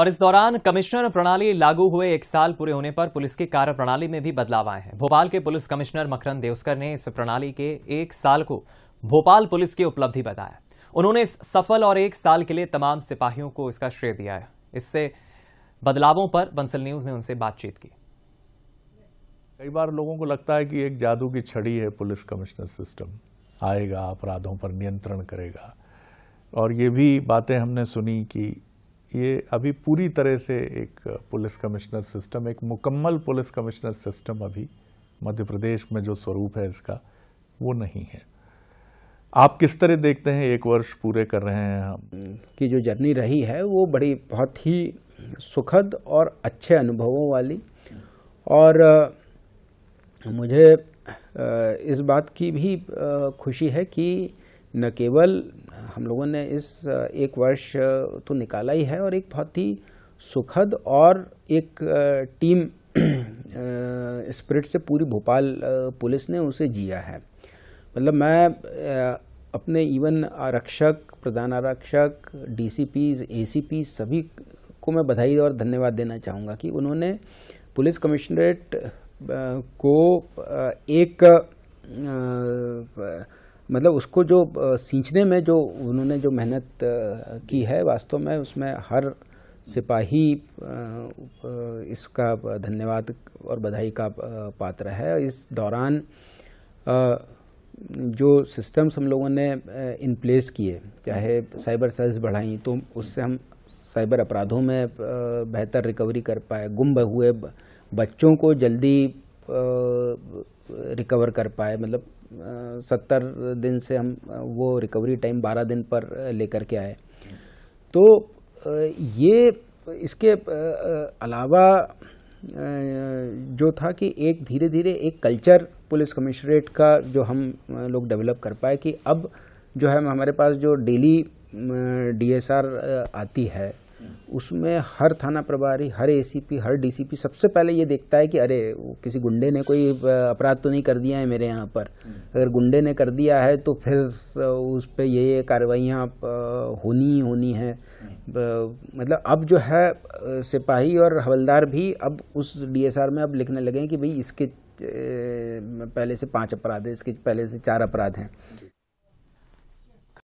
और इस दौरान कमिश्नर प्रणाली लागू हुए एक साल पूरे होने पर पुलिस की कार्य प्रणाली में भी बदलाव आए हैं भोपाल के पुलिस कमिश्नर मकरन देवस्कर ने इस प्रणाली के एक साल को भोपाल पुलिस की उपलब्धि बताया उन्होंने इस सफल और एक साल के लिए तमाम सिपाहियों को इसका श्रेय दिया है इससे बदलावों पर बंसल न्यूज ने उनसे बातचीत की कई बार लोगों को लगता है कि एक जादू की छड़ी है पुलिस कमिश्नर सिस्टम आएगा अपराधों पर नियंत्रण करेगा और ये भी बातें हमने सुनी कि ये अभी पूरी तरह से एक पुलिस कमिश्नर सिस्टम एक मुकम्मल पुलिस कमिश्नर सिस्टम अभी मध्य प्रदेश में जो स्वरूप है इसका वो नहीं है आप किस तरह देखते हैं एक वर्ष पूरे कर रहे हैं हम कि जो जर्नी रही है वो बड़ी बहुत ही सुखद और अच्छे अनुभवों वाली और मुझे इस बात की भी खुशी है कि न केवल हम लोगों ने इस एक वर्ष तो निकाला ही है और एक बहुत ही सुखद और एक टीम स्प्रिट से पूरी भोपाल पुलिस ने उसे जिया है मतलब मैं अपने इवन आरक्षक प्रधान आरक्षक डीसीपी एसीपी सभी को मैं बधाई और धन्यवाद देना चाहूँगा कि उन्होंने पुलिस कमिश्नरेट को एक मतलब उसको जो सींचने में जो उन्होंने जो मेहनत की है वास्तव में उसमें हर सिपाही इसका धन्यवाद और बधाई का पात्र है इस दौरान जो सिस्टम्स हम लोगों ने इन प्लेस किए चाहे साइबर सेल्स बढ़ाई तो उससे हम साइबर अपराधों में बेहतर रिकवरी कर पाए गुम हुए बच्चों को जल्दी रिकवर कर पाए मतलब सत्तर दिन से हम वो रिकवरी टाइम बारह दिन पर लेकर के आए तो ये इसके अलावा जो था कि एक धीरे धीरे एक कल्चर पुलिस कमिश्नरेट का जो हम लोग डेवलप कर पाए कि अब जो है हमारे पास जो डेली डीएसआर आती है उसमें हर थाना प्रभारी हर एसीपी हर डीसीपी सबसे पहले ये देखता है कि अरे किसी गुंडे ने कोई अपराध तो नहीं कर दिया है मेरे यहाँ पर हम्म। अगर गुंडे ने कर दिया है तो फिर उस पर ये ये कार्रवाइयाँ होनी ही होनी है हम्म। मतलब अब जो है सिपाही और हवलदार भी अब उस डीएसआर में अब लिखने लगे हैं कि भाई इसके पहले से पांच अपराध है इसके पहले से चार अपराध हैं